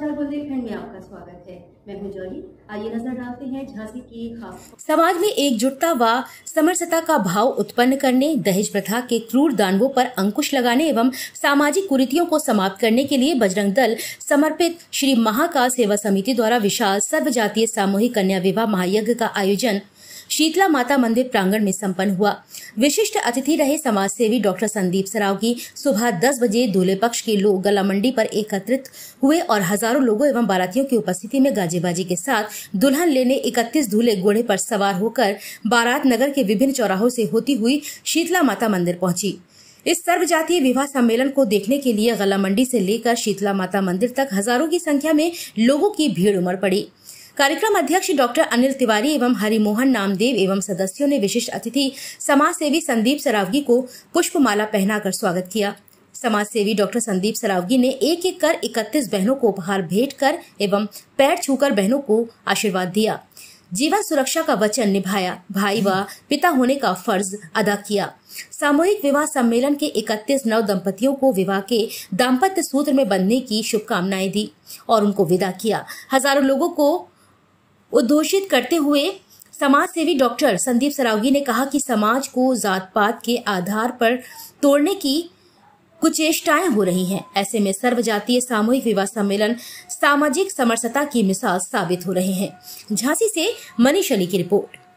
समाचार बुलेटिन में आपका स्वागत है मैं हूं जॉली आइए नजर डालते हैं झांसी की खास समाज में एकजुटता व समरसता का भाव उत्पन्न करने दहेज प्रथा के क्रूर दानवों पर अंकुश लगाने एवं सामाजिक कुरीतियों को समाप्त करने के लिए बजरंग दल समर्पित श्री महाकाल सेवा समिति द्वारा विशाल सर्वजातीय सामूहिक कन्या विवाह महायज्ञ का आयोजन शीतला माता मंदिर प्रांगण में संपन्न हुआ विशिष्ट अतिथि रहे समाज सेवी डॉक्टर संदीप सराव की सुबह दस बजे दूल्हे पक्ष के लोग गला मंडी पर एकत्रित हुए और हजारों लोगों एवं बारातियों की उपस्थिति में गाजेबाजी के साथ दुल्हन लेने इकतीस दूल्हे घोड़े पर सवार होकर बारात नगर के विभिन्न चौराहों से होती हुई शीतला माता मंदिर पहुंची इस सर्वजातीय विवाह सम्मेलन को देखने के लिए गला मंडी से लेकर शीतला माता मंदिर तक हजारों की संख्या में लोगों की भीड़ उमड़ पड़ी कार्यक्रम अध्यक्ष डॉक्टर अनिल तिवारी एवं हरिमोहन नामदेव एवं सदस्यों ने विशिष्ट अतिथि समाज सेवी संदीप सरावगी को पुष्पमाला पहनाकर स्वागत किया समाज सेवी डॉक्टर संदीप सरावगी ने एक एक कर इकतीस बहनों को उपहार भेंट कर एवं पैर छूकर बहनों को आशीर्वाद दिया जीवन सुरक्षा का वचन निभाया भाई व पिता होने का फर्ज अदा किया सामूहिक विवाह सम्मेलन के 31 नव दंपतियों को विवाह के दाम्पत्य सूत्र में बनने की शुभकामनाएं दी और उनको विदा किया हजारों लोगों को उद्घोषित करते हुए समाज सेवी डॉक्टर संदीप सरावगी ने कहा कि समाज को जात पात के आधार पर तोड़ने की कुचेष्टाएं हो रही हैं ऐसे में सर्व जातीय सामूहिक विवाह सम्मेलन सामाजिक समरसता की मिसाल साबित हो रहे हैं झांसी से मनीष अली की रिपोर्ट